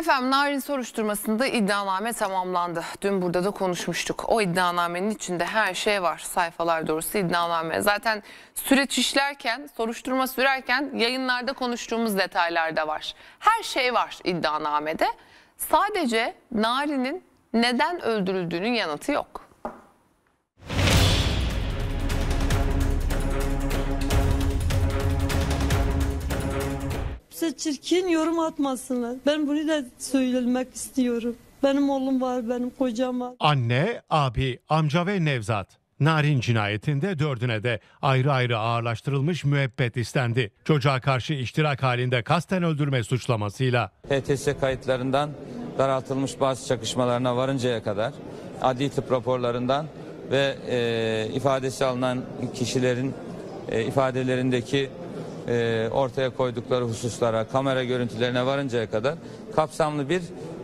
Efendim Narin soruşturmasında iddianame tamamlandı. Dün burada da konuşmuştuk. O iddianamenin içinde her şey var. Sayfalar doğrusu iddianame. Zaten süreç işlerken, soruşturma sürerken yayınlarda konuştuğumuz detaylar da var. Her şey var iddianamede. Sadece Narin'in neden öldürüldüğünün yanıtı yok. kimse çirkin yorum atmasınlar. Ben bunu da söylemek istiyorum. Benim oğlum var, benim kocam var. Anne, abi, amca ve Nevzat. Narin cinayetinde dördüne de ayrı ayrı ağırlaştırılmış müebbet istendi. Çocuğa karşı iştirak halinde kasten öldürme suçlamasıyla. HTS kayıtlarından daraltılmış bazı çakışmalarına varıncaya kadar adli tıp raporlarından ve e, ifadesi alınan kişilerin e, ifadelerindeki e, ortaya koydukları hususlara, kamera görüntülerine varıncaya kadar kapsamlı bir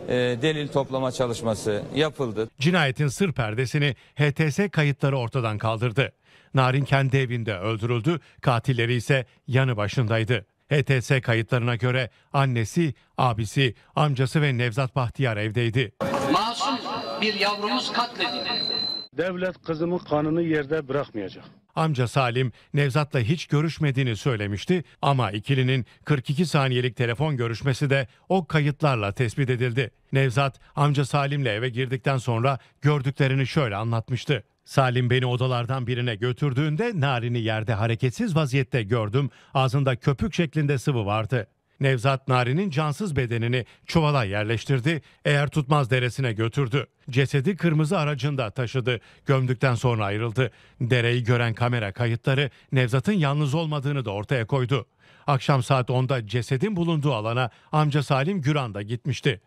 e, delil toplama çalışması yapıldı. Cinayetin sır perdesini HTS kayıtları ortadan kaldırdı. Narin kendi evinde öldürüldü, katilleri ise yanı başındaydı. HTS kayıtlarına göre annesi, abisi, amcası ve Nevzat Bahtiyar evdeydi. Masum bir yavrumuz katledildi. Devlet kızımı kanını yerde bırakmayacak. Amca Salim Nevzat'la hiç görüşmediğini söylemişti ama ikilinin 42 saniyelik telefon görüşmesi de o kayıtlarla tespit edildi. Nevzat amca Salim'le eve girdikten sonra gördüklerini şöyle anlatmıştı. Salim beni odalardan birine götürdüğünde Narin'i yerde hareketsiz vaziyette gördüm. Ağzında köpük şeklinde sıvı vardı. Nevzat Nari'nin cansız bedenini çuvala yerleştirdi, eğer tutmaz deresine götürdü. Cesedi kırmızı aracında taşıdı, gömdükten sonra ayrıldı. Dereyi gören kamera kayıtları Nevzat'ın yalnız olmadığını da ortaya koydu. Akşam saat 10'da cesedin bulunduğu alana amca Salim Güran da gitmişti.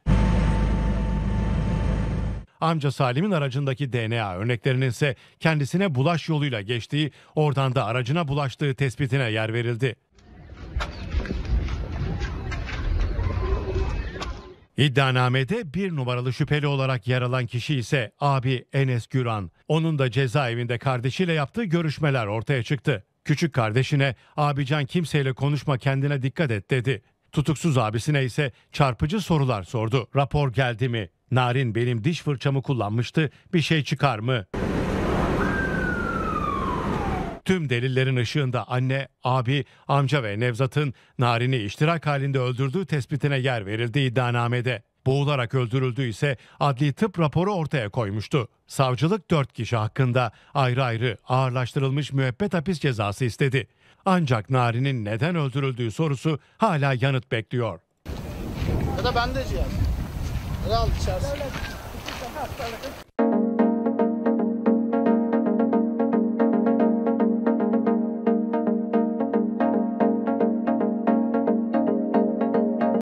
Amca Salim'in aracındaki DNA örneklerinin ise kendisine bulaş yoluyla geçtiği, oradan da aracına bulaştığı tespitine yer verildi. İddianamede bir numaralı şüpheli olarak yer alan kişi ise abi Enes Güran. Onun da cezaevinde kardeşiyle yaptığı görüşmeler ortaya çıktı. Küçük kardeşine abican kimseyle konuşma kendine dikkat et dedi. Tutuksuz abisine ise çarpıcı sorular sordu. Rapor geldi mi? Narin benim diş fırçamı kullanmıştı bir şey çıkar mı? Tüm delillerin ışığında anne, abi, amca ve Nevzat'ın Narin'i iştirak halinde öldürdüğü tespitine yer verildi iddianamede. Boğularak öldürüldüğü ise adli tıp raporu ortaya koymuştu. Savcılık 4 kişi hakkında ayrı ayrı ağırlaştırılmış müebbet hapis cezası istedi. Ancak Narin'in neden öldürüldüğü sorusu hala yanıt bekliyor. Ya da ben de cihaz. Ya da al içerisi.